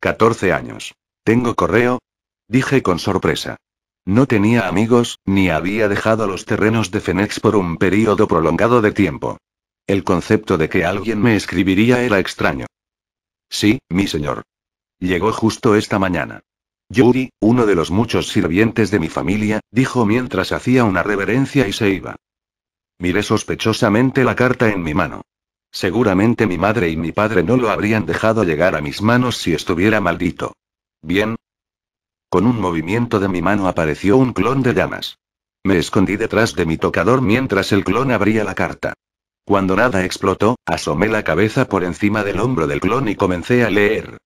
14 años. ¿Tengo correo? Dije con sorpresa. No tenía amigos, ni había dejado los terrenos de Fenex por un período prolongado de tiempo. El concepto de que alguien me escribiría era extraño. Sí, mi señor. Llegó justo esta mañana. Yuri, uno de los muchos sirvientes de mi familia, dijo mientras hacía una reverencia y se iba. Miré sospechosamente la carta en mi mano. Seguramente mi madre y mi padre no lo habrían dejado llegar a mis manos si estuviera maldito. Bien. Con un movimiento de mi mano apareció un clon de llamas. Me escondí detrás de mi tocador mientras el clon abría la carta. Cuando nada explotó, asomé la cabeza por encima del hombro del clon y comencé a leer.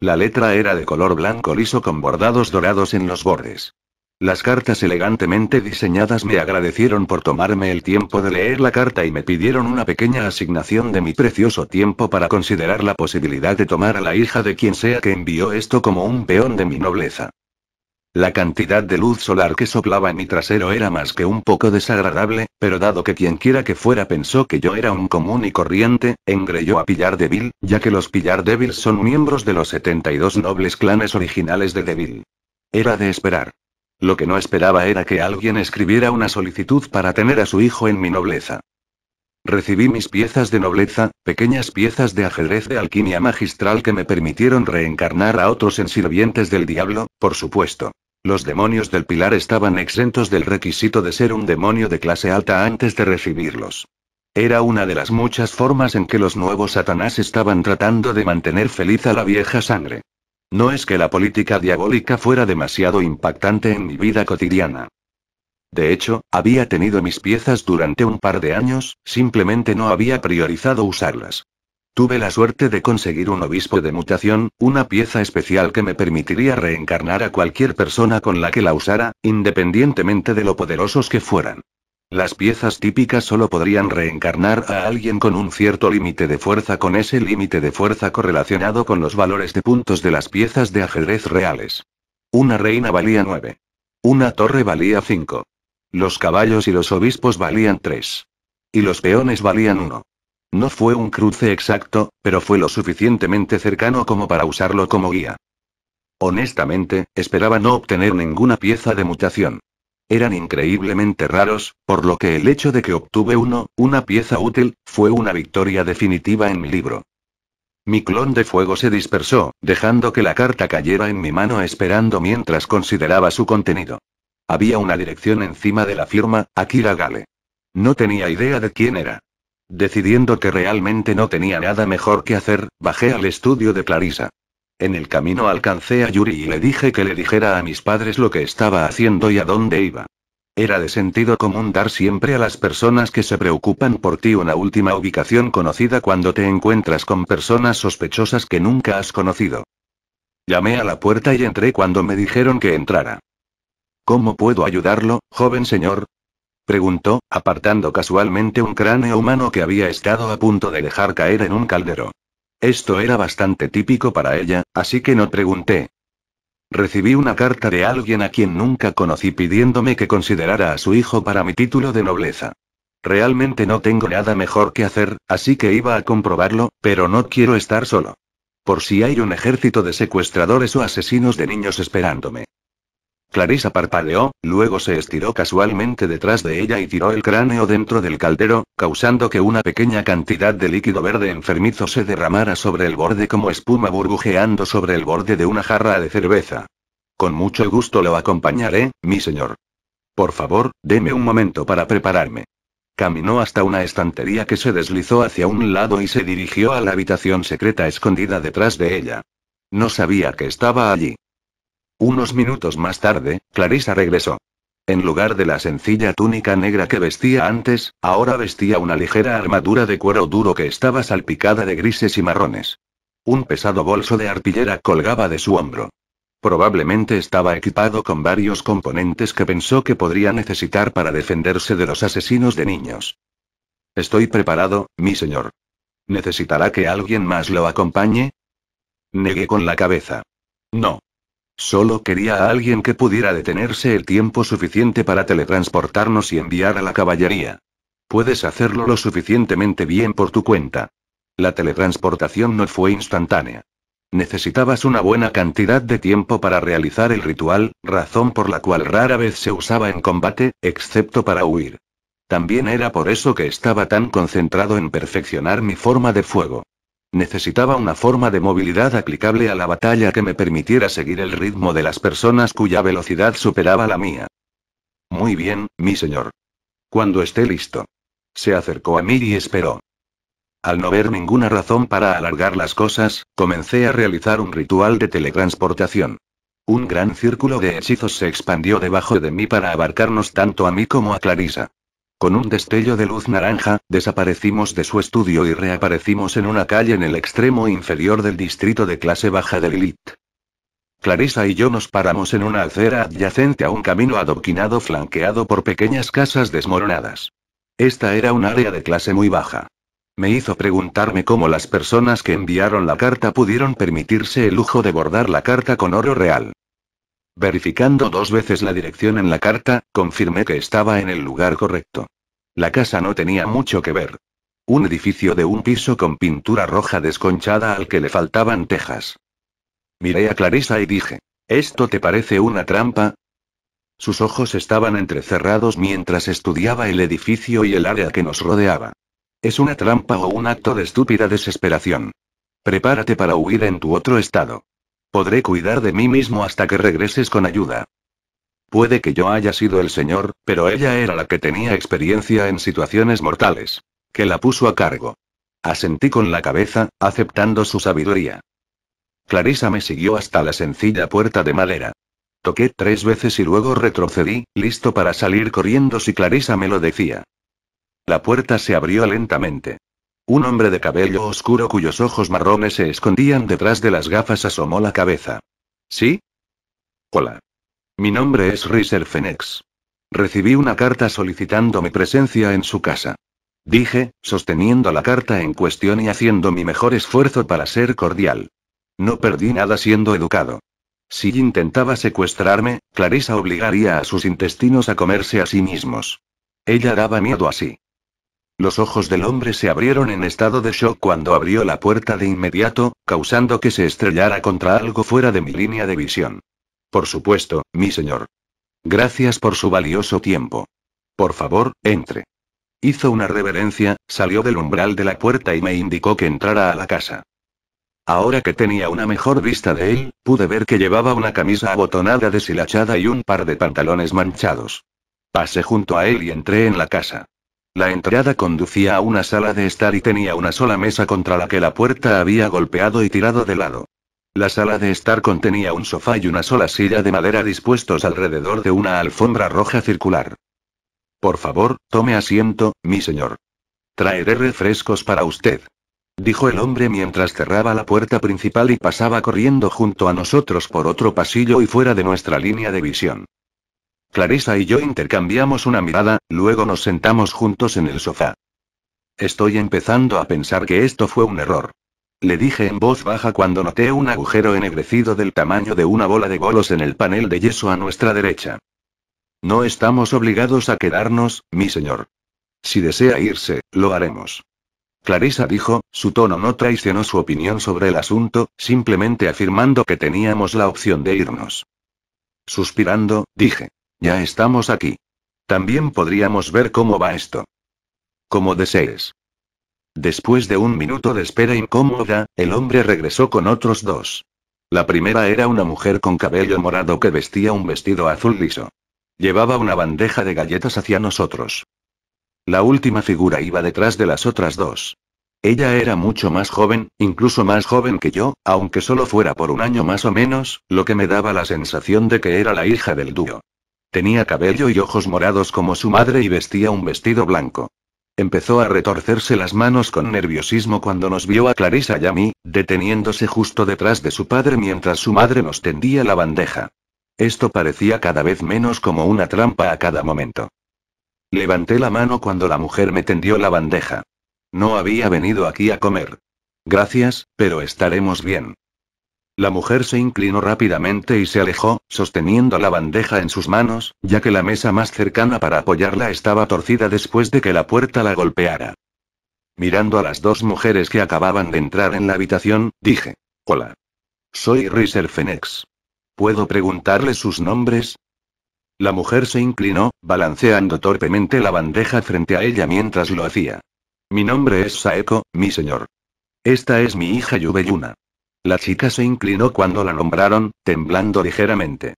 La letra era de color blanco liso con bordados dorados en los bordes. Las cartas elegantemente diseñadas me agradecieron por tomarme el tiempo de leer la carta y me pidieron una pequeña asignación de mi precioso tiempo para considerar la posibilidad de tomar a la hija de quien sea que envió esto como un peón de mi nobleza. La cantidad de luz solar que soplaba en mi trasero era más que un poco desagradable, pero dado que quienquiera que fuera pensó que yo era un común y corriente, engreyó a Pillar Devil, ya que los Pillar Devil son miembros de los 72 nobles clanes originales de Devil. Era de esperar. Lo que no esperaba era que alguien escribiera una solicitud para tener a su hijo en mi nobleza. Recibí mis piezas de nobleza, pequeñas piezas de ajedrez de alquimia magistral que me permitieron reencarnar a otros en sirvientes del diablo, por supuesto. Los demonios del pilar estaban exentos del requisito de ser un demonio de clase alta antes de recibirlos. Era una de las muchas formas en que los nuevos Satanás estaban tratando de mantener feliz a la vieja sangre. No es que la política diabólica fuera demasiado impactante en mi vida cotidiana. De hecho, había tenido mis piezas durante un par de años, simplemente no había priorizado usarlas. Tuve la suerte de conseguir un obispo de mutación, una pieza especial que me permitiría reencarnar a cualquier persona con la que la usara, independientemente de lo poderosos que fueran. Las piezas típicas solo podrían reencarnar a alguien con un cierto límite de fuerza con ese límite de fuerza correlacionado con los valores de puntos de las piezas de ajedrez reales. Una reina valía 9. Una torre valía 5. Los caballos y los obispos valían 3. Y los peones valían 1. No fue un cruce exacto, pero fue lo suficientemente cercano como para usarlo como guía. Honestamente, esperaba no obtener ninguna pieza de mutación. Eran increíblemente raros, por lo que el hecho de que obtuve uno, una pieza útil, fue una victoria definitiva en mi libro. Mi clon de fuego se dispersó, dejando que la carta cayera en mi mano esperando mientras consideraba su contenido. Había una dirección encima de la firma, Akira Gale. No tenía idea de quién era. Decidiendo que realmente no tenía nada mejor que hacer, bajé al estudio de Clarisa. En el camino alcancé a Yuri y le dije que le dijera a mis padres lo que estaba haciendo y a dónde iba. Era de sentido común dar siempre a las personas que se preocupan por ti una última ubicación conocida cuando te encuentras con personas sospechosas que nunca has conocido. Llamé a la puerta y entré cuando me dijeron que entrara. ¿Cómo puedo ayudarlo, joven señor? preguntó, apartando casualmente un cráneo humano que había estado a punto de dejar caer en un caldero. Esto era bastante típico para ella, así que no pregunté. Recibí una carta de alguien a quien nunca conocí pidiéndome que considerara a su hijo para mi título de nobleza. Realmente no tengo nada mejor que hacer, así que iba a comprobarlo, pero no quiero estar solo. Por si hay un ejército de secuestradores o asesinos de niños esperándome. Clarisa parpadeó, luego se estiró casualmente detrás de ella y tiró el cráneo dentro del caldero, causando que una pequeña cantidad de líquido verde enfermizo se derramara sobre el borde como espuma burbujeando sobre el borde de una jarra de cerveza. Con mucho gusto lo acompañaré, mi señor. Por favor, deme un momento para prepararme. Caminó hasta una estantería que se deslizó hacia un lado y se dirigió a la habitación secreta escondida detrás de ella. No sabía que estaba allí. Unos minutos más tarde, Clarisa regresó. En lugar de la sencilla túnica negra que vestía antes, ahora vestía una ligera armadura de cuero duro que estaba salpicada de grises y marrones. Un pesado bolso de artillera colgaba de su hombro. Probablemente estaba equipado con varios componentes que pensó que podría necesitar para defenderse de los asesinos de niños. Estoy preparado, mi señor. ¿Necesitará que alguien más lo acompañe? Negué con la cabeza. No. Solo quería a alguien que pudiera detenerse el tiempo suficiente para teletransportarnos y enviar a la caballería. Puedes hacerlo lo suficientemente bien por tu cuenta. La teletransportación no fue instantánea. Necesitabas una buena cantidad de tiempo para realizar el ritual, razón por la cual rara vez se usaba en combate, excepto para huir. También era por eso que estaba tan concentrado en perfeccionar mi forma de fuego. Necesitaba una forma de movilidad aplicable a la batalla que me permitiera seguir el ritmo de las personas cuya velocidad superaba la mía. Muy bien, mi señor. Cuando esté listo. Se acercó a mí y esperó. Al no ver ninguna razón para alargar las cosas, comencé a realizar un ritual de teletransportación. Un gran círculo de hechizos se expandió debajo de mí para abarcarnos tanto a mí como a Clarisa. Con un destello de luz naranja, desaparecimos de su estudio y reaparecimos en una calle en el extremo inferior del distrito de clase baja de Lilith. Clarissa y yo nos paramos en una acera adyacente a un camino adoquinado flanqueado por pequeñas casas desmoronadas. Esta era un área de clase muy baja. Me hizo preguntarme cómo las personas que enviaron la carta pudieron permitirse el lujo de bordar la carta con oro real. Verificando dos veces la dirección en la carta, confirmé que estaba en el lugar correcto. La casa no tenía mucho que ver. Un edificio de un piso con pintura roja desconchada al que le faltaban tejas. Miré a Clarisa y dije, ¿esto te parece una trampa? Sus ojos estaban entrecerrados mientras estudiaba el edificio y el área que nos rodeaba. Es una trampa o un acto de estúpida desesperación. Prepárate para huir en tu otro estado. Podré cuidar de mí mismo hasta que regreses con ayuda. Puede que yo haya sido el señor, pero ella era la que tenía experiencia en situaciones mortales. Que la puso a cargo. Asentí con la cabeza, aceptando su sabiduría. Clarisa me siguió hasta la sencilla puerta de madera. Toqué tres veces y luego retrocedí, listo para salir corriendo si Clarisa me lo decía. La puerta se abrió lentamente. Un hombre de cabello oscuro cuyos ojos marrones se escondían detrás de las gafas asomó la cabeza. ¿Sí? Hola. Mi nombre es Riser Fenex. Recibí una carta solicitando mi presencia en su casa. Dije, sosteniendo la carta en cuestión y haciendo mi mejor esfuerzo para ser cordial. No perdí nada siendo educado. Si intentaba secuestrarme, Clarisa obligaría a sus intestinos a comerse a sí mismos. Ella daba miedo así. Los ojos del hombre se abrieron en estado de shock cuando abrió la puerta de inmediato, causando que se estrellara contra algo fuera de mi línea de visión. Por supuesto, mi señor. Gracias por su valioso tiempo. Por favor, entre. Hizo una reverencia, salió del umbral de la puerta y me indicó que entrara a la casa. Ahora que tenía una mejor vista de él, pude ver que llevaba una camisa abotonada deshilachada y un par de pantalones manchados. Pasé junto a él y entré en la casa. La entrada conducía a una sala de estar y tenía una sola mesa contra la que la puerta había golpeado y tirado de lado. La sala de estar contenía un sofá y una sola silla de madera dispuestos alrededor de una alfombra roja circular. Por favor, tome asiento, mi señor. Traeré refrescos para usted. Dijo el hombre mientras cerraba la puerta principal y pasaba corriendo junto a nosotros por otro pasillo y fuera de nuestra línea de visión. Clarisa y yo intercambiamos una mirada, luego nos sentamos juntos en el sofá. Estoy empezando a pensar que esto fue un error. Le dije en voz baja cuando noté un agujero ennegrecido del tamaño de una bola de bolos en el panel de yeso a nuestra derecha. No estamos obligados a quedarnos, mi señor. Si desea irse, lo haremos. Clarisa dijo, su tono no traicionó su opinión sobre el asunto, simplemente afirmando que teníamos la opción de irnos. Suspirando, dije. Ya estamos aquí. También podríamos ver cómo va esto. Como desees. Después de un minuto de espera incómoda, el hombre regresó con otros dos. La primera era una mujer con cabello morado que vestía un vestido azul liso. Llevaba una bandeja de galletas hacia nosotros. La última figura iba detrás de las otras dos. Ella era mucho más joven, incluso más joven que yo, aunque solo fuera por un año más o menos, lo que me daba la sensación de que era la hija del dúo. Tenía cabello y ojos morados como su madre y vestía un vestido blanco. Empezó a retorcerse las manos con nerviosismo cuando nos vio a Clarissa y a mí, deteniéndose justo detrás de su padre mientras su madre nos tendía la bandeja. Esto parecía cada vez menos como una trampa a cada momento. Levanté la mano cuando la mujer me tendió la bandeja. No había venido aquí a comer. Gracias, pero estaremos bien. La mujer se inclinó rápidamente y se alejó, sosteniendo la bandeja en sus manos, ya que la mesa más cercana para apoyarla estaba torcida después de que la puerta la golpeara. Mirando a las dos mujeres que acababan de entrar en la habitación, dije, Hola. Soy Riser Fenex. ¿Puedo preguntarle sus nombres? La mujer se inclinó, balanceando torpemente la bandeja frente a ella mientras lo hacía. Mi nombre es Saeko, mi señor. Esta es mi hija Yubeyuna. La chica se inclinó cuando la nombraron, temblando ligeramente.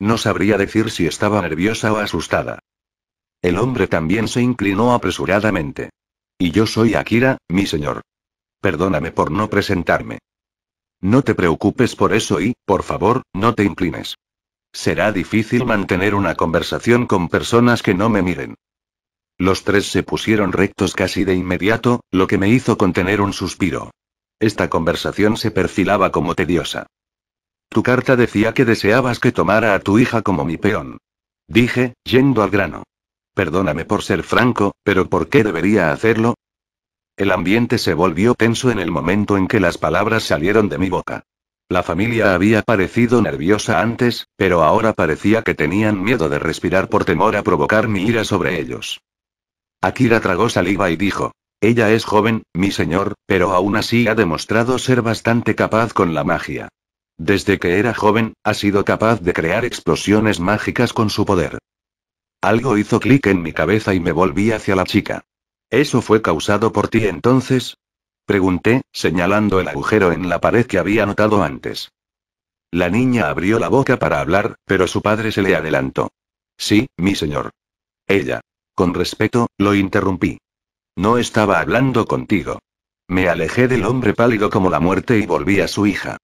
No sabría decir si estaba nerviosa o asustada. El hombre también se inclinó apresuradamente. Y yo soy Akira, mi señor. Perdóname por no presentarme. No te preocupes por eso y, por favor, no te inclines. Será difícil mantener una conversación con personas que no me miren. Los tres se pusieron rectos casi de inmediato, lo que me hizo contener un suspiro. Esta conversación se perfilaba como tediosa. Tu carta decía que deseabas que tomara a tu hija como mi peón. Dije, yendo al grano. Perdóname por ser franco, pero ¿por qué debería hacerlo? El ambiente se volvió tenso en el momento en que las palabras salieron de mi boca. La familia había parecido nerviosa antes, pero ahora parecía que tenían miedo de respirar por temor a provocar mi ira sobre ellos. Akira tragó saliva y dijo, ella es joven, mi señor, pero aún así ha demostrado ser bastante capaz con la magia. Desde que era joven, ha sido capaz de crear explosiones mágicas con su poder. Algo hizo clic en mi cabeza y me volví hacia la chica. ¿Eso fue causado por ti entonces? Pregunté, señalando el agujero en la pared que había notado antes. La niña abrió la boca para hablar, pero su padre se le adelantó. Sí, mi señor. Ella. Con respeto, lo interrumpí. No estaba hablando contigo. Me alejé del hombre pálido como la muerte y volví a su hija.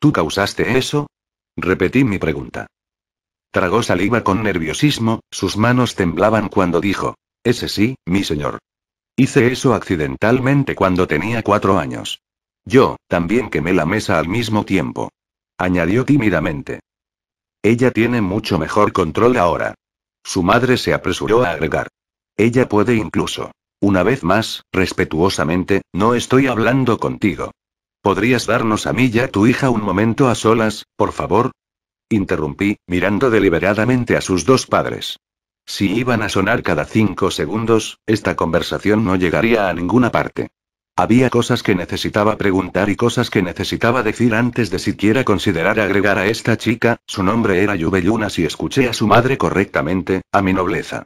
¿Tú causaste eso? Repetí mi pregunta. Tragó saliva con nerviosismo, sus manos temblaban cuando dijo, Ese sí, mi señor. Hice eso accidentalmente cuando tenía cuatro años. Yo, también quemé la mesa al mismo tiempo. Añadió tímidamente. Ella tiene mucho mejor control ahora. Su madre se apresuró a agregar. Ella puede incluso una vez más, respetuosamente, no estoy hablando contigo. ¿Podrías darnos a mí y a tu hija un momento a solas, por favor? Interrumpí, mirando deliberadamente a sus dos padres. Si iban a sonar cada cinco segundos, esta conversación no llegaría a ninguna parte. Había cosas que necesitaba preguntar y cosas que necesitaba decir antes de siquiera considerar agregar a esta chica, su nombre era Yubeyuna si escuché a su madre correctamente, a mi nobleza.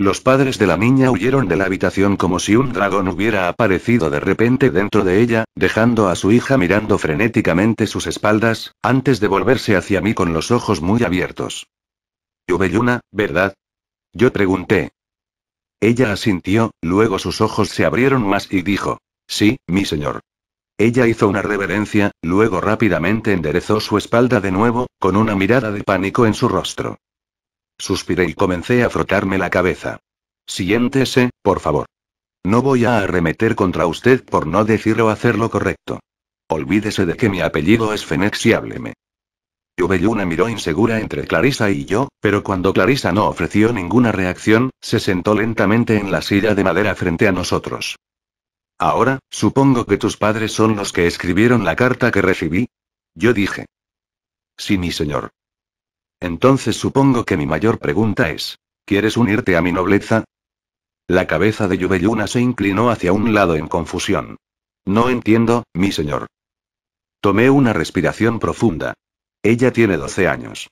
Los padres de la niña huyeron de la habitación como si un dragón hubiera aparecido de repente dentro de ella, dejando a su hija mirando frenéticamente sus espaldas, antes de volverse hacia mí con los ojos muy abiertos. Yubeyuna, ¿verdad? Yo pregunté. Ella asintió, luego sus ojos se abrieron más y dijo, Sí, mi señor. Ella hizo una reverencia, luego rápidamente enderezó su espalda de nuevo, con una mirada de pánico en su rostro. Suspiré y comencé a frotarme la cabeza. Siéntese, por favor. No voy a arremeter contra usted por no decirlo o hacer lo correcto. Olvídese de que mi apellido es Fenex y hábleme. Yubeyuna miró insegura entre Clarisa y yo, pero cuando Clarisa no ofreció ninguna reacción, se sentó lentamente en la silla de madera frente a nosotros. Ahora, supongo que tus padres son los que escribieron la carta que recibí. Yo dije. Sí, mi señor. Entonces supongo que mi mayor pregunta es, ¿quieres unirte a mi nobleza? La cabeza de Yubeyuna se inclinó hacia un lado en confusión. No entiendo, mi señor. Tomé una respiración profunda. Ella tiene 12 años.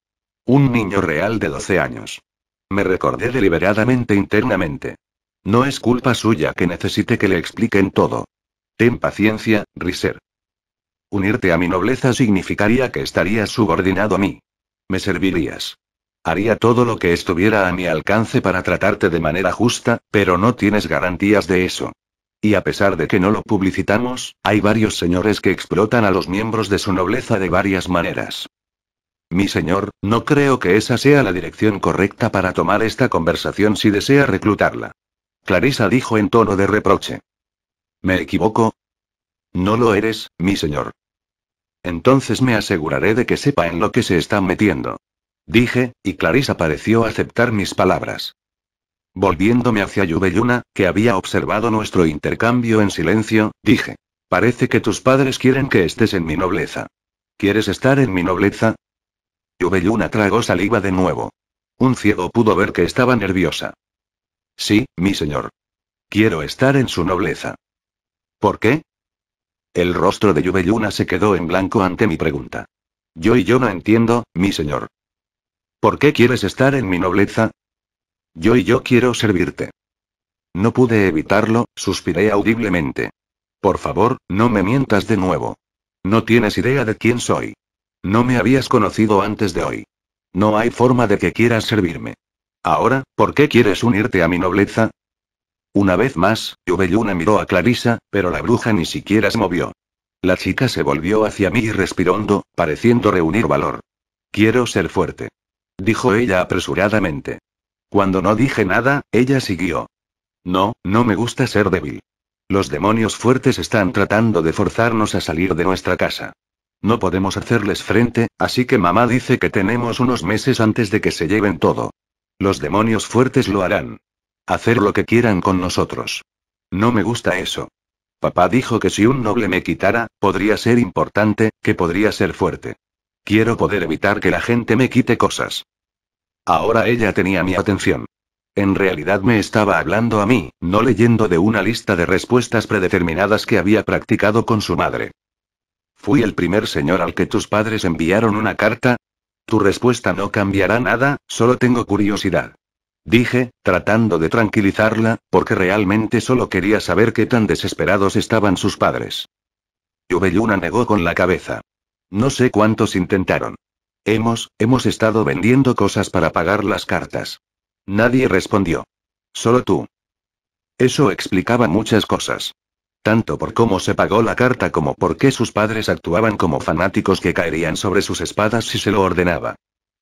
Un niño real de 12 años. Me recordé deliberadamente internamente. No es culpa suya que necesite que le expliquen todo. Ten paciencia, Riser. Unirte a mi nobleza significaría que estarías subordinado a mí. Me servirías. Haría todo lo que estuviera a mi alcance para tratarte de manera justa, pero no tienes garantías de eso. Y a pesar de que no lo publicitamos, hay varios señores que explotan a los miembros de su nobleza de varias maneras. Mi señor, no creo que esa sea la dirección correcta para tomar esta conversación si desea reclutarla. Clarisa dijo en tono de reproche. ¿Me equivoco? No lo eres, mi señor. Entonces me aseguraré de que sepa en lo que se está metiendo. Dije, y Clarisa pareció aceptar mis palabras. Volviéndome hacia Yubeyuna, que había observado nuestro intercambio en silencio, dije. Parece que tus padres quieren que estés en mi nobleza. ¿Quieres estar en mi nobleza? Yubeyuna tragó saliva de nuevo. Un ciego pudo ver que estaba nerviosa. Sí, mi señor. Quiero estar en su nobleza. ¿Por qué? El rostro de Yuveyuna se quedó en blanco ante mi pregunta. Yo y yo no entiendo, mi señor. ¿Por qué quieres estar en mi nobleza? Yo y yo quiero servirte. No pude evitarlo, suspiré audiblemente. Por favor, no me mientas de nuevo. No tienes idea de quién soy. No me habías conocido antes de hoy. No hay forma de que quieras servirme. Ahora, ¿por qué quieres unirte a mi nobleza? Una vez más, Yubeyuna miró a Clarisa, pero la bruja ni siquiera se movió. La chica se volvió hacia mí y pareciendo reunir valor. Quiero ser fuerte. Dijo ella apresuradamente. Cuando no dije nada, ella siguió. No, no me gusta ser débil. Los demonios fuertes están tratando de forzarnos a salir de nuestra casa. No podemos hacerles frente, así que mamá dice que tenemos unos meses antes de que se lleven todo. Los demonios fuertes lo harán. Hacer lo que quieran con nosotros. No me gusta eso. Papá dijo que si un noble me quitara, podría ser importante, que podría ser fuerte. Quiero poder evitar que la gente me quite cosas. Ahora ella tenía mi atención. En realidad me estaba hablando a mí, no leyendo de una lista de respuestas predeterminadas que había practicado con su madre. ¿Fui el primer señor al que tus padres enviaron una carta? Tu respuesta no cambiará nada, solo tengo curiosidad dije, tratando de tranquilizarla, porque realmente solo quería saber qué tan desesperados estaban sus padres. Yubeyuna negó con la cabeza. No sé cuántos intentaron. Hemos, hemos estado vendiendo cosas para pagar las cartas. Nadie respondió. Solo tú. Eso explicaba muchas cosas. Tanto por cómo se pagó la carta como por qué sus padres actuaban como fanáticos que caerían sobre sus espadas si se lo ordenaba.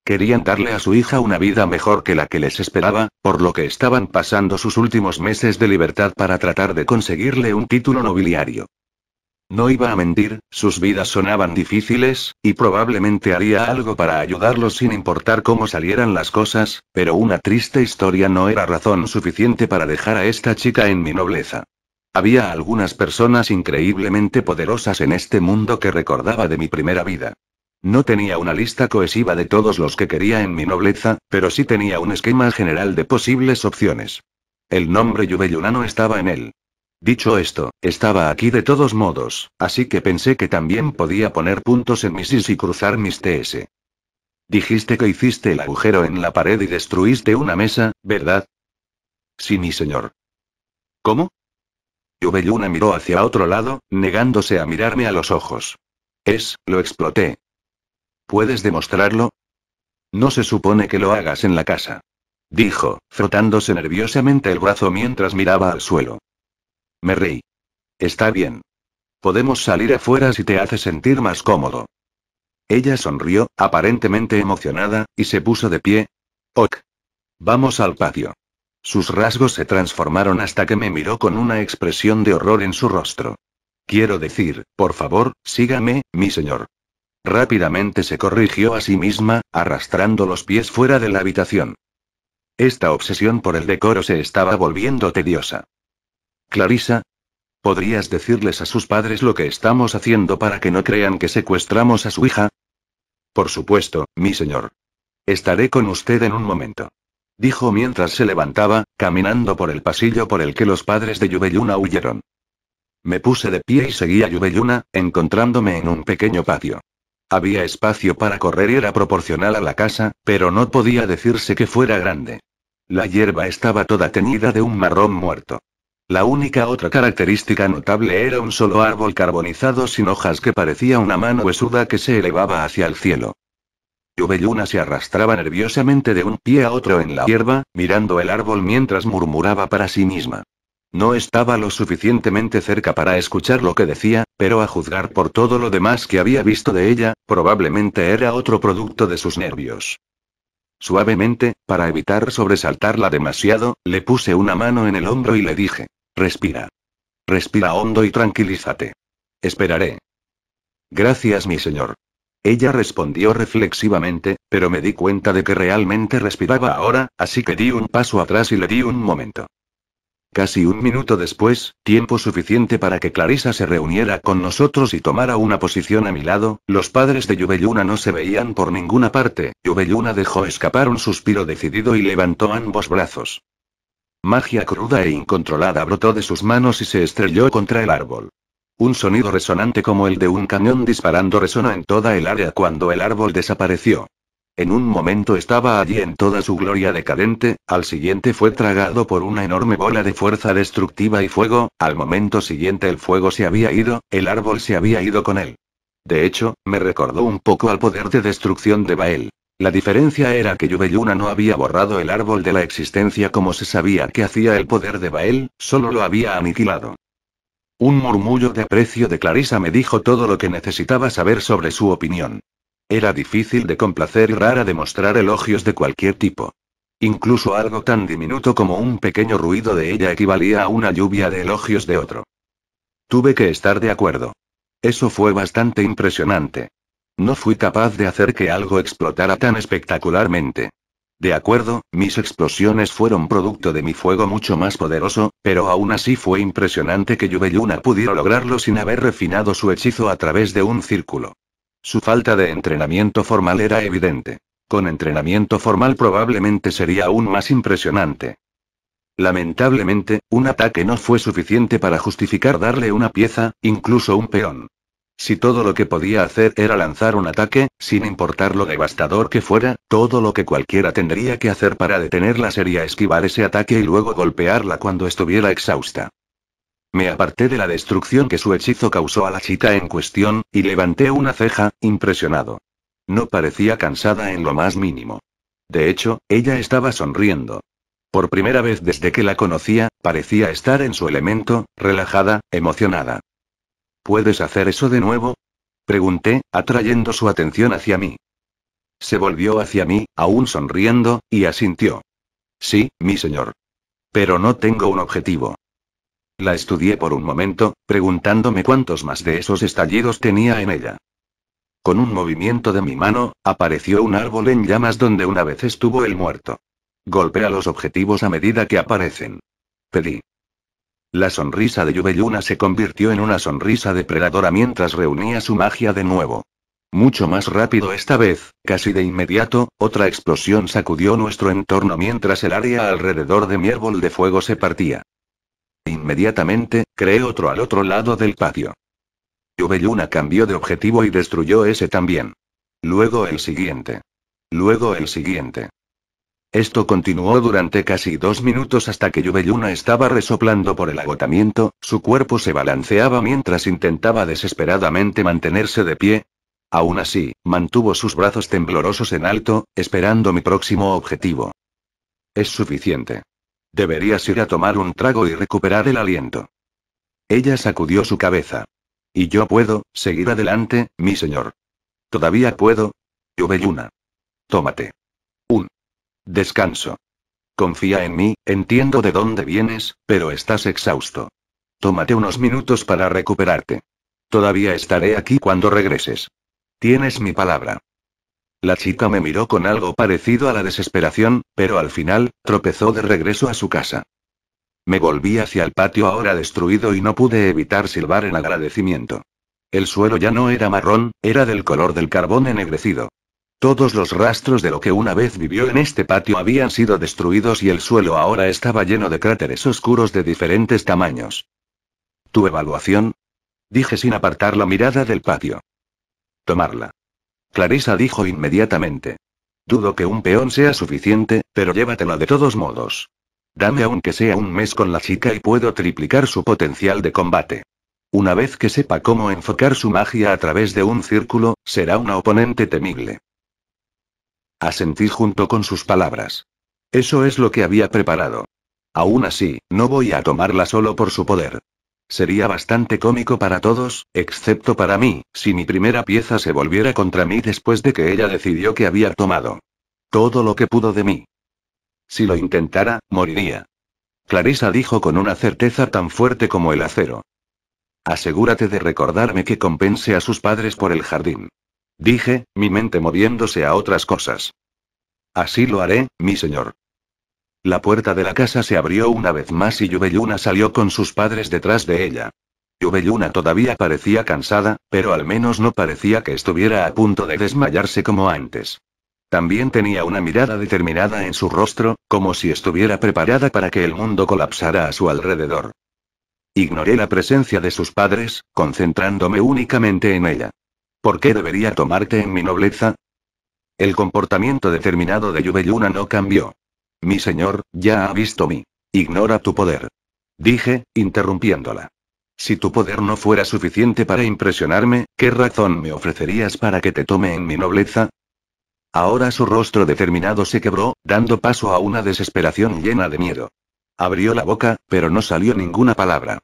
Querían darle a su hija una vida mejor que la que les esperaba, por lo que estaban pasando sus últimos meses de libertad para tratar de conseguirle un título nobiliario. No iba a mentir, sus vidas sonaban difíciles, y probablemente haría algo para ayudarlos sin importar cómo salieran las cosas, pero una triste historia no era razón suficiente para dejar a esta chica en mi nobleza. Había algunas personas increíblemente poderosas en este mundo que recordaba de mi primera vida. No tenía una lista cohesiva de todos los que quería en mi nobleza, pero sí tenía un esquema general de posibles opciones. El nombre no estaba en él. Dicho esto, estaba aquí de todos modos, así que pensé que también podía poner puntos en mis is y cruzar mis TS. Dijiste que hiciste el agujero en la pared y destruiste una mesa, ¿verdad? Sí, mi señor. ¿Cómo? Yubelluna miró hacia otro lado, negándose a mirarme a los ojos. Es, lo exploté, ¿Puedes demostrarlo? No se supone que lo hagas en la casa. Dijo, frotándose nerviosamente el brazo mientras miraba al suelo. Me reí. Está bien. Podemos salir afuera si te hace sentir más cómodo. Ella sonrió, aparentemente emocionada, y se puso de pie. Ok. Vamos al patio. Sus rasgos se transformaron hasta que me miró con una expresión de horror en su rostro. Quiero decir, por favor, sígame, mi señor. Rápidamente se corrigió a sí misma, arrastrando los pies fuera de la habitación. Esta obsesión por el decoro se estaba volviendo tediosa. Clarisa, ¿podrías decirles a sus padres lo que estamos haciendo para que no crean que secuestramos a su hija? Por supuesto, mi señor. Estaré con usted en un momento. Dijo mientras se levantaba, caminando por el pasillo por el que los padres de Yubelluna huyeron. Me puse de pie y seguí a Yubelluna, encontrándome en un pequeño patio. Había espacio para correr y era proporcional a la casa, pero no podía decirse que fuera grande. La hierba estaba toda teñida de un marrón muerto. La única otra característica notable era un solo árbol carbonizado sin hojas que parecía una mano huesuda que se elevaba hacia el cielo. Lluvelluna se arrastraba nerviosamente de un pie a otro en la hierba, mirando el árbol mientras murmuraba para sí misma. No estaba lo suficientemente cerca para escuchar lo que decía, pero a juzgar por todo lo demás que había visto de ella, probablemente era otro producto de sus nervios. Suavemente, para evitar sobresaltarla demasiado, le puse una mano en el hombro y le dije, respira. Respira hondo y tranquilízate. Esperaré. Gracias, mi señor. Ella respondió reflexivamente, pero me di cuenta de que realmente respiraba ahora, así que di un paso atrás y le di un momento. Casi un minuto después, tiempo suficiente para que Clarisa se reuniera con nosotros y tomara una posición a mi lado, los padres de Yubelluna no se veían por ninguna parte, Yubelluna dejó escapar un suspiro decidido y levantó ambos brazos. Magia cruda e incontrolada brotó de sus manos y se estrelló contra el árbol. Un sonido resonante como el de un cañón disparando resonó en toda el área cuando el árbol desapareció. En un momento estaba allí en toda su gloria decadente, al siguiente fue tragado por una enorme bola de fuerza destructiva y fuego, al momento siguiente el fuego se había ido, el árbol se había ido con él. De hecho, me recordó un poco al poder de destrucción de Bael. La diferencia era que Yubeyuna no había borrado el árbol de la existencia como se sabía que hacía el poder de Bael, solo lo había aniquilado. Un murmullo de aprecio de Clarisa me dijo todo lo que necesitaba saber sobre su opinión. Era difícil de complacer y rara demostrar elogios de cualquier tipo. Incluso algo tan diminuto como un pequeño ruido de ella equivalía a una lluvia de elogios de otro. Tuve que estar de acuerdo. Eso fue bastante impresionante. No fui capaz de hacer que algo explotara tan espectacularmente. De acuerdo, mis explosiones fueron producto de mi fuego mucho más poderoso, pero aún así fue impresionante que Yubeyuna pudiera lograrlo sin haber refinado su hechizo a través de un círculo. Su falta de entrenamiento formal era evidente. Con entrenamiento formal probablemente sería aún más impresionante. Lamentablemente, un ataque no fue suficiente para justificar darle una pieza, incluso un peón. Si todo lo que podía hacer era lanzar un ataque, sin importar lo devastador que fuera, todo lo que cualquiera tendría que hacer para detenerla sería esquivar ese ataque y luego golpearla cuando estuviera exhausta. Me aparté de la destrucción que su hechizo causó a la chica en cuestión, y levanté una ceja, impresionado. No parecía cansada en lo más mínimo. De hecho, ella estaba sonriendo. Por primera vez desde que la conocía, parecía estar en su elemento, relajada, emocionada. ¿Puedes hacer eso de nuevo? Pregunté, atrayendo su atención hacia mí. Se volvió hacia mí, aún sonriendo, y asintió. Sí, mi señor. Pero no tengo un objetivo. La estudié por un momento, preguntándome cuántos más de esos estallidos tenía en ella. Con un movimiento de mi mano, apareció un árbol en llamas donde una vez estuvo el muerto. Golpea los objetivos a medida que aparecen. Pedí. La sonrisa de Yubeluna se convirtió en una sonrisa depredadora mientras reunía su magia de nuevo. Mucho más rápido esta vez, casi de inmediato, otra explosión sacudió nuestro entorno mientras el área alrededor de mi árbol de fuego se partía. Inmediatamente, creé otro al otro lado del patio. Yuveyuna cambió de objetivo y destruyó ese también. Luego el siguiente. Luego el siguiente. Esto continuó durante casi dos minutos hasta que Yubeyuna estaba resoplando por el agotamiento, su cuerpo se balanceaba mientras intentaba desesperadamente mantenerse de pie. Aún así, mantuvo sus brazos temblorosos en alto, esperando mi próximo objetivo. Es suficiente. Deberías ir a tomar un trago y recuperar el aliento. Ella sacudió su cabeza. Y yo puedo, seguir adelante, mi señor. Todavía puedo. una Tómate. Un. Descanso. Confía en mí, entiendo de dónde vienes, pero estás exhausto. Tómate unos minutos para recuperarte. Todavía estaré aquí cuando regreses. Tienes mi palabra. La chica me miró con algo parecido a la desesperación, pero al final, tropezó de regreso a su casa. Me volví hacia el patio ahora destruido y no pude evitar silbar en agradecimiento. El suelo ya no era marrón, era del color del carbón ennegrecido. Todos los rastros de lo que una vez vivió en este patio habían sido destruidos y el suelo ahora estaba lleno de cráteres oscuros de diferentes tamaños. ¿Tu evaluación? Dije sin apartar la mirada del patio. Tomarla. Clarisa dijo inmediatamente. Dudo que un peón sea suficiente, pero llévatela de todos modos. Dame aunque sea un mes con la chica y puedo triplicar su potencial de combate. Una vez que sepa cómo enfocar su magia a través de un círculo, será una oponente temible. Asentí junto con sus palabras. Eso es lo que había preparado. Aún así, no voy a tomarla solo por su poder. Sería bastante cómico para todos, excepto para mí, si mi primera pieza se volviera contra mí después de que ella decidió que había tomado todo lo que pudo de mí. Si lo intentara, moriría. Clarisa dijo con una certeza tan fuerte como el acero. Asegúrate de recordarme que compense a sus padres por el jardín. Dije, mi mente moviéndose a otras cosas. Así lo haré, mi señor. La puerta de la casa se abrió una vez más y Yubeyuna salió con sus padres detrás de ella. Yubelluna todavía parecía cansada, pero al menos no parecía que estuviera a punto de desmayarse como antes. También tenía una mirada determinada en su rostro, como si estuviera preparada para que el mundo colapsara a su alrededor. Ignoré la presencia de sus padres, concentrándome únicamente en ella. ¿Por qué debería tomarte en mi nobleza? El comportamiento determinado de Yubeyuna no cambió. Mi señor, ya ha visto mi. Ignora tu poder. Dije, interrumpiéndola. Si tu poder no fuera suficiente para impresionarme, ¿qué razón me ofrecerías para que te tome en mi nobleza? Ahora su rostro determinado se quebró, dando paso a una desesperación llena de miedo. Abrió la boca, pero no salió ninguna palabra.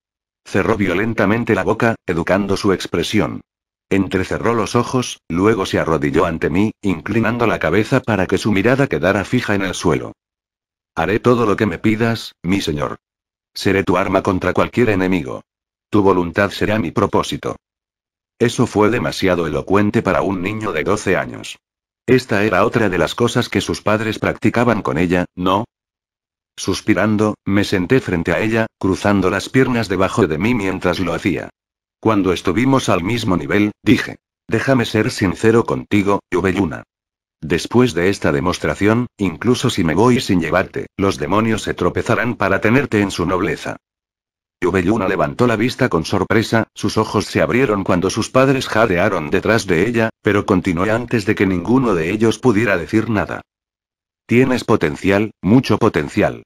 Cerró violentamente la boca, educando su expresión. Entrecerró los ojos, luego se arrodilló ante mí, inclinando la cabeza para que su mirada quedara fija en el suelo. Haré todo lo que me pidas, mi señor. Seré tu arma contra cualquier enemigo. Tu voluntad será mi propósito. Eso fue demasiado elocuente para un niño de 12 años. Esta era otra de las cosas que sus padres practicaban con ella, ¿no? Suspirando, me senté frente a ella, cruzando las piernas debajo de mí mientras lo hacía. Cuando estuvimos al mismo nivel, dije, déjame ser sincero contigo, Yubeyuna. Después de esta demostración, incluso si me voy sin llevarte, los demonios se tropezarán para tenerte en su nobleza. Yubeyuna levantó la vista con sorpresa, sus ojos se abrieron cuando sus padres jadearon detrás de ella, pero continuó antes de que ninguno de ellos pudiera decir nada. Tienes potencial, mucho potencial.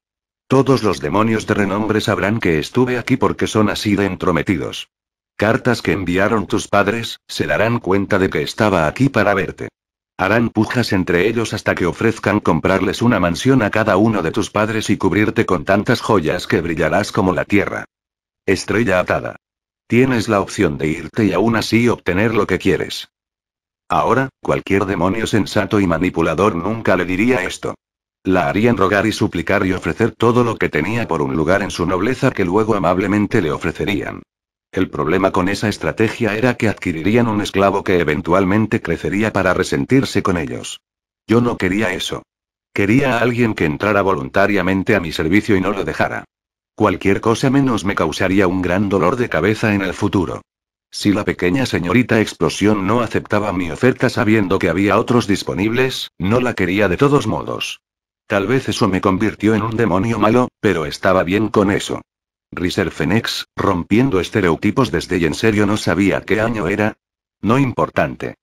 Todos los demonios de renombre sabrán que estuve aquí porque son así de entrometidos. Cartas que enviaron tus padres, se darán cuenta de que estaba aquí para verte. Harán pujas entre ellos hasta que ofrezcan comprarles una mansión a cada uno de tus padres y cubrirte con tantas joyas que brillarás como la tierra. Estrella atada. Tienes la opción de irte y aún así obtener lo que quieres. Ahora, cualquier demonio sensato y manipulador nunca le diría esto. La harían rogar y suplicar y ofrecer todo lo que tenía por un lugar en su nobleza que luego amablemente le ofrecerían. El problema con esa estrategia era que adquirirían un esclavo que eventualmente crecería para resentirse con ellos. Yo no quería eso. Quería a alguien que entrara voluntariamente a mi servicio y no lo dejara. Cualquier cosa menos me causaría un gran dolor de cabeza en el futuro. Si la pequeña señorita Explosión no aceptaba mi oferta sabiendo que había otros disponibles, no la quería de todos modos. Tal vez eso me convirtió en un demonio malo, pero estaba bien con eso. Riser Fenex, rompiendo estereotipos desde y en serio no sabía qué año era. No importante.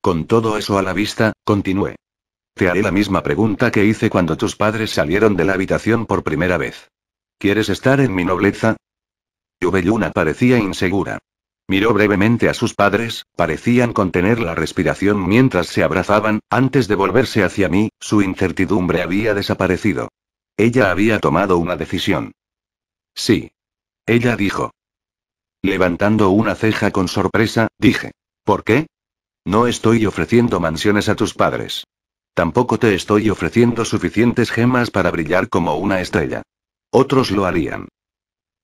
Con todo eso a la vista, continué. Te haré la misma pregunta que hice cuando tus padres salieron de la habitación por primera vez. ¿Quieres estar en mi nobleza? Yubeyuna parecía insegura. Miró brevemente a sus padres, parecían contener la respiración mientras se abrazaban, antes de volverse hacia mí, su incertidumbre había desaparecido. Ella había tomado una decisión. Sí. Ella dijo. Levantando una ceja con sorpresa, dije. ¿Por qué? No estoy ofreciendo mansiones a tus padres. Tampoco te estoy ofreciendo suficientes gemas para brillar como una estrella. Otros lo harían.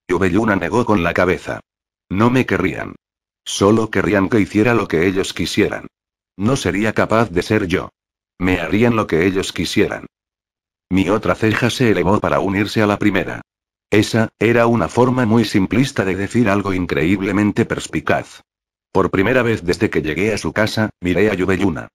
Yubeyuna negó con la cabeza. No me querrían. Solo querrían que hiciera lo que ellos quisieran. No sería capaz de ser yo. Me harían lo que ellos quisieran. Mi otra ceja se elevó para unirse a la primera. Esa, era una forma muy simplista de decir algo increíblemente perspicaz. Por primera vez desde que llegué a su casa, miré a Yubeyuna.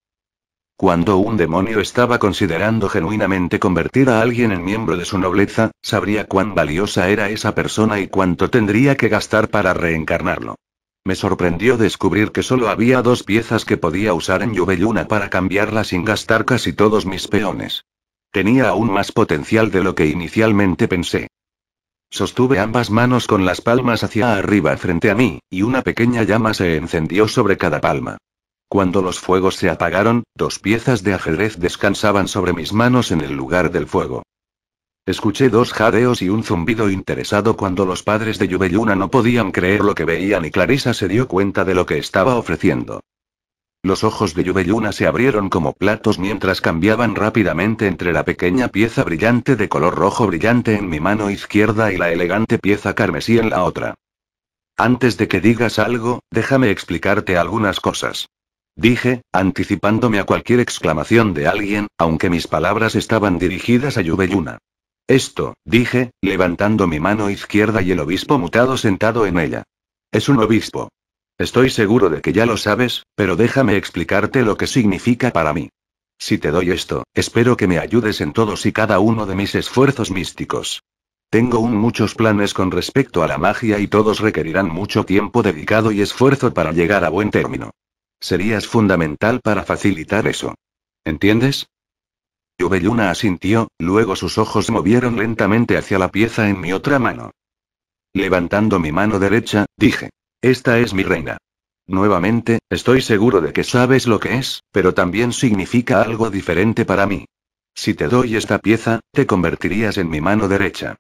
Cuando un demonio estaba considerando genuinamente convertir a alguien en miembro de su nobleza, sabría cuán valiosa era esa persona y cuánto tendría que gastar para reencarnarlo. Me sorprendió descubrir que solo había dos piezas que podía usar en Yubeyuna para cambiarla sin gastar casi todos mis peones. Tenía aún más potencial de lo que inicialmente pensé. Sostuve ambas manos con las palmas hacia arriba frente a mí, y una pequeña llama se encendió sobre cada palma. Cuando los fuegos se apagaron, dos piezas de ajedrez descansaban sobre mis manos en el lugar del fuego. Escuché dos jadeos y un zumbido interesado cuando los padres de Yubeyuna no podían creer lo que veían y Clarisa se dio cuenta de lo que estaba ofreciendo. Los ojos de Yubeyuna se abrieron como platos mientras cambiaban rápidamente entre la pequeña pieza brillante de color rojo brillante en mi mano izquierda y la elegante pieza carmesí en la otra. Antes de que digas algo, déjame explicarte algunas cosas. Dije, anticipándome a cualquier exclamación de alguien, aunque mis palabras estaban dirigidas a Yubeyuna. Esto, dije, levantando mi mano izquierda y el obispo mutado sentado en ella. Es un obispo. Estoy seguro de que ya lo sabes, pero déjame explicarte lo que significa para mí. Si te doy esto, espero que me ayudes en todos y cada uno de mis esfuerzos místicos. Tengo un muchos planes con respecto a la magia y todos requerirán mucho tiempo dedicado y esfuerzo para llegar a buen término. Serías fundamental para facilitar eso. ¿Entiendes? Yubelluna asintió, luego sus ojos movieron lentamente hacia la pieza en mi otra mano. Levantando mi mano derecha, dije. Esta es mi reina. Nuevamente, estoy seguro de que sabes lo que es, pero también significa algo diferente para mí. Si te doy esta pieza, te convertirías en mi mano derecha.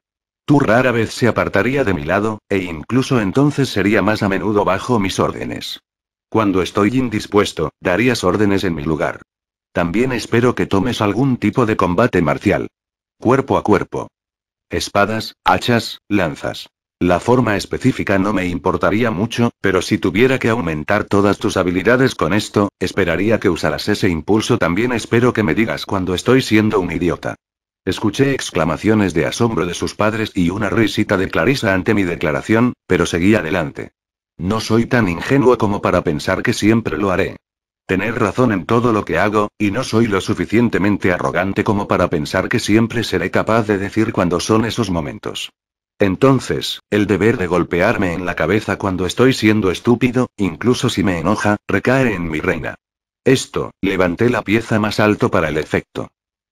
Tú rara vez se apartaría de mi lado, e incluso entonces sería más a menudo bajo mis órdenes. Cuando estoy indispuesto, darías órdenes en mi lugar. También espero que tomes algún tipo de combate marcial. Cuerpo a cuerpo. Espadas, hachas, lanzas. La forma específica no me importaría mucho, pero si tuviera que aumentar todas tus habilidades con esto, esperaría que usaras ese impulso. También espero que me digas cuando estoy siendo un idiota. Escuché exclamaciones de asombro de sus padres y una risita de Clarisa ante mi declaración, pero seguí adelante. No soy tan ingenuo como para pensar que siempre lo haré. Tener razón en todo lo que hago, y no soy lo suficientemente arrogante como para pensar que siempre seré capaz de decir cuándo son esos momentos. Entonces, el deber de golpearme en la cabeza cuando estoy siendo estúpido, incluso si me enoja, recae en mi reina. Esto, levanté la pieza más alto para el efecto.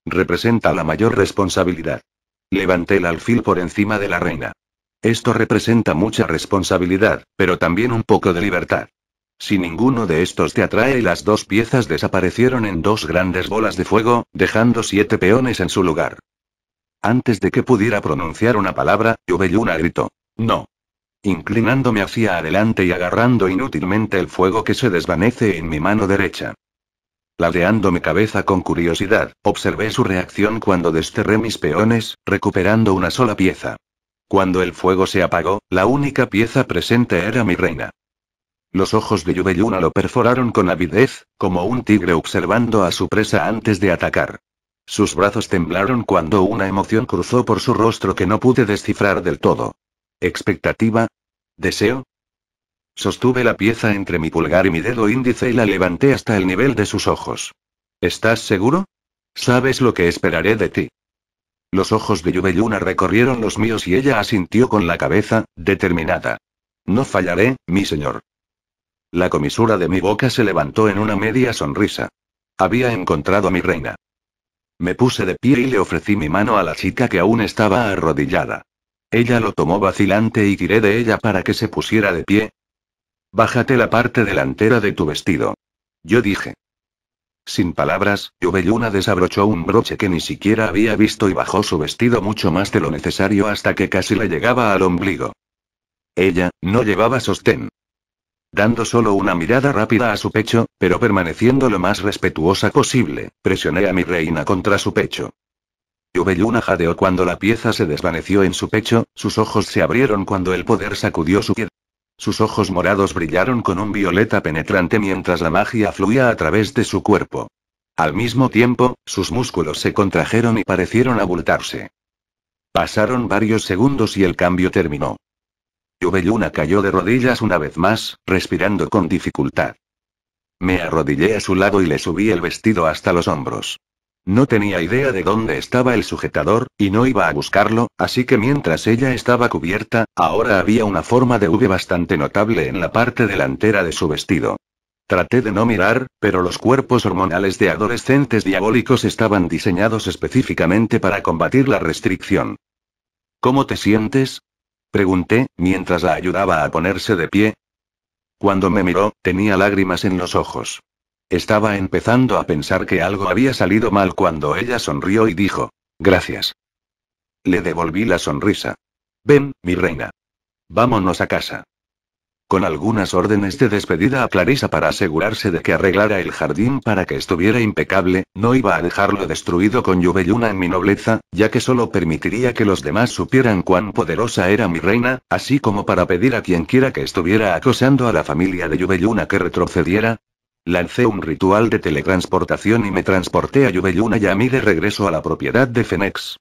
Representa la mayor responsabilidad. Levanté el alfil por encima de la reina. Esto representa mucha responsabilidad, pero también un poco de libertad. Si ninguno de estos te atrae, las dos piezas desaparecieron en dos grandes bolas de fuego, dejando siete peones en su lugar. Antes de que pudiera pronunciar una palabra, Yubeyuna gritó. No. Inclinándome hacia adelante y agarrando inútilmente el fuego que se desvanece en mi mano derecha. Ladeando mi cabeza con curiosidad, observé su reacción cuando desterré mis peones, recuperando una sola pieza. Cuando el fuego se apagó, la única pieza presente era mi reina. Los ojos de Yubeyuna lo perforaron con avidez, como un tigre observando a su presa antes de atacar. Sus brazos temblaron cuando una emoción cruzó por su rostro que no pude descifrar del todo. ¿Expectativa? ¿Deseo? Sostuve la pieza entre mi pulgar y mi dedo índice y la levanté hasta el nivel de sus ojos. ¿Estás seguro? Sabes lo que esperaré de ti. Los ojos de Yubeyuna recorrieron los míos y ella asintió con la cabeza, determinada. No fallaré, mi señor. La comisura de mi boca se levantó en una media sonrisa. Había encontrado a mi reina. Me puse de pie y le ofrecí mi mano a la chica que aún estaba arrodillada. Ella lo tomó vacilante y tiré de ella para que se pusiera de pie. Bájate la parte delantera de tu vestido. Yo dije. Sin palabras, Yubeyuna desabrochó un broche que ni siquiera había visto y bajó su vestido mucho más de lo necesario hasta que casi le llegaba al ombligo. Ella, no llevaba sostén dando solo una mirada rápida a su pecho, pero permaneciendo lo más respetuosa posible, presioné a mi reina contra su pecho. una jadeó cuando la pieza se desvaneció en su pecho, sus ojos se abrieron cuando el poder sacudió su piel. Sus ojos morados brillaron con un violeta penetrante mientras la magia fluía a través de su cuerpo. Al mismo tiempo, sus músculos se contrajeron y parecieron abultarse. Pasaron varios segundos y el cambio terminó. Ubelluna cayó de rodillas una vez más, respirando con dificultad. Me arrodillé a su lado y le subí el vestido hasta los hombros. No tenía idea de dónde estaba el sujetador, y no iba a buscarlo, así que mientras ella estaba cubierta, ahora había una forma de V bastante notable en la parte delantera de su vestido. Traté de no mirar, pero los cuerpos hormonales de adolescentes diabólicos estaban diseñados específicamente para combatir la restricción. ¿Cómo te sientes? Pregunté, mientras la ayudaba a ponerse de pie. Cuando me miró, tenía lágrimas en los ojos. Estaba empezando a pensar que algo había salido mal cuando ella sonrió y dijo, Gracias. Le devolví la sonrisa. Ven, mi reina. Vámonos a casa con algunas órdenes de despedida a Clarisa para asegurarse de que arreglara el jardín para que estuviera impecable, no iba a dejarlo destruido con lluvia en mi nobleza, ya que solo permitiría que los demás supieran cuán poderosa era mi reina, así como para pedir a quien quiera que estuviera acosando a la familia de Lluvelluna que retrocediera. Lancé un ritual de teletransportación y me transporté a Lluvelluna y a mí de regreso a la propiedad de Fenex.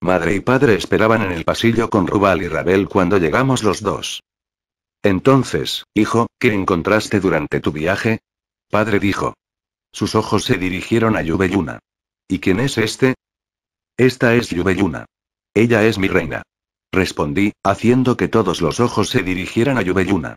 Madre y padre esperaban en el pasillo con Rubal y Rabel cuando llegamos los dos. Entonces, hijo, ¿qué encontraste durante tu viaje? Padre dijo. Sus ojos se dirigieron a Yubeyuna. ¿Y quién es este? Esta es Yubeyuna. Ella es mi reina. Respondí, haciendo que todos los ojos se dirigieran a Yubeyuna.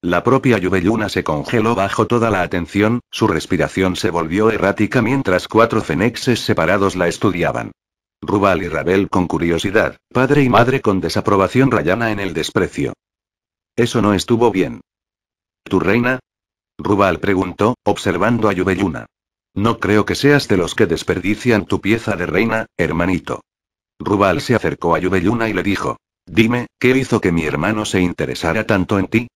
La propia Yubeyuna se congeló bajo toda la atención, su respiración se volvió errática mientras cuatro fenexes separados la estudiaban. Rubal y Rabel con curiosidad, padre y madre con desaprobación rayana en el desprecio. Eso no estuvo bien. ¿Tu reina? Rubal preguntó, observando a Yubeyuna. No creo que seas de los que desperdician tu pieza de reina, hermanito. Rubal se acercó a Yubeyuna y le dijo. Dime, ¿qué hizo que mi hermano se interesara tanto en ti?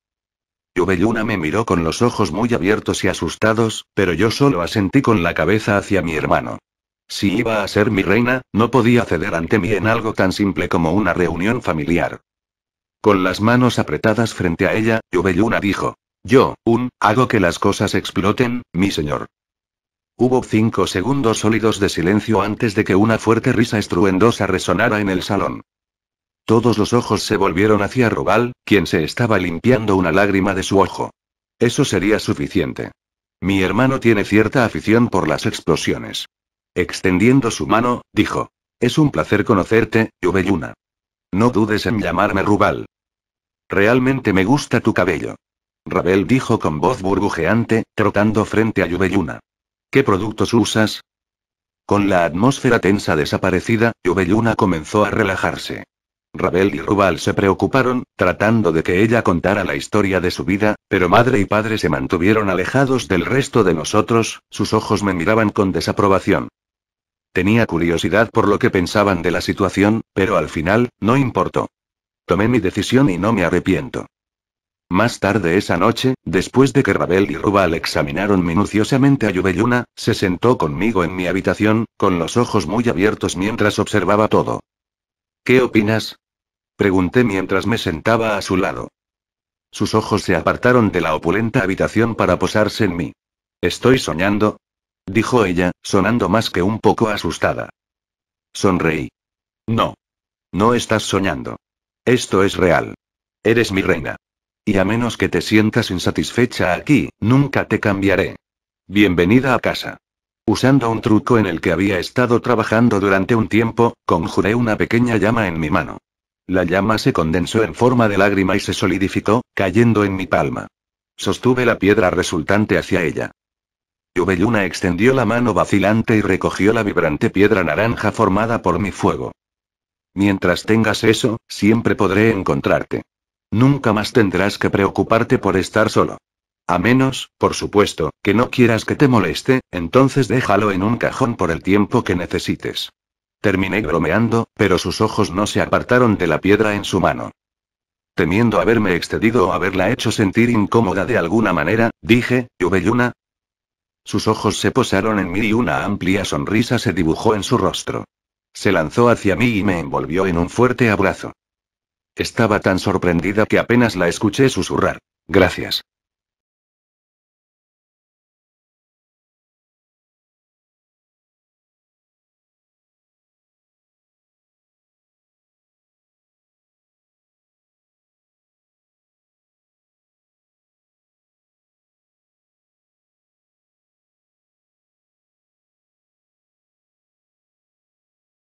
Yubeyuna me miró con los ojos muy abiertos y asustados, pero yo solo asentí con la cabeza hacia mi hermano. Si iba a ser mi reina, no podía ceder ante mí en algo tan simple como una reunión familiar. Con las manos apretadas frente a ella, yubelluna dijo. Yo, un, hago que las cosas exploten, mi señor. Hubo cinco segundos sólidos de silencio antes de que una fuerte risa estruendosa resonara en el salón. Todos los ojos se volvieron hacia Rubal, quien se estaba limpiando una lágrima de su ojo. Eso sería suficiente. Mi hermano tiene cierta afición por las explosiones. Extendiendo su mano, dijo. Es un placer conocerte, yubelluna No dudes en llamarme Rubal. Realmente me gusta tu cabello. Rabel dijo con voz burbujeante, trotando frente a Yubeyuna. ¿Qué productos usas? Con la atmósfera tensa desaparecida, Yubeyuna comenzó a relajarse. Rabel y Rubal se preocuparon, tratando de que ella contara la historia de su vida, pero madre y padre se mantuvieron alejados del resto de nosotros, sus ojos me miraban con desaprobación. Tenía curiosidad por lo que pensaban de la situación, pero al final, no importó. Tomé mi decisión y no me arrepiento. Más tarde esa noche, después de que Rabel y Rubal examinaron minuciosamente a Yubeyuna, se sentó conmigo en mi habitación, con los ojos muy abiertos mientras observaba todo. ¿Qué opinas? Pregunté mientras me sentaba a su lado. Sus ojos se apartaron de la opulenta habitación para posarse en mí. ¿Estoy soñando? dijo ella, sonando más que un poco asustada. Sonreí. No. No estás soñando. Esto es real. Eres mi reina. Y a menos que te sientas insatisfecha aquí, nunca te cambiaré. Bienvenida a casa. Usando un truco en el que había estado trabajando durante un tiempo, conjuré una pequeña llama en mi mano. La llama se condensó en forma de lágrima y se solidificó, cayendo en mi palma. Sostuve la piedra resultante hacia ella. Yubeluna extendió la mano vacilante y recogió la vibrante piedra naranja formada por mi fuego. Mientras tengas eso, siempre podré encontrarte. Nunca más tendrás que preocuparte por estar solo. A menos, por supuesto, que no quieras que te moleste, entonces déjalo en un cajón por el tiempo que necesites. Terminé bromeando, pero sus ojos no se apartaron de la piedra en su mano. Temiendo haberme excedido o haberla hecho sentir incómoda de alguna manera, dije, Yubeyuna. Sus ojos se posaron en mí y una amplia sonrisa se dibujó en su rostro. Se lanzó hacia mí y me envolvió en un fuerte abrazo. Estaba tan sorprendida que apenas la escuché susurrar. Gracias.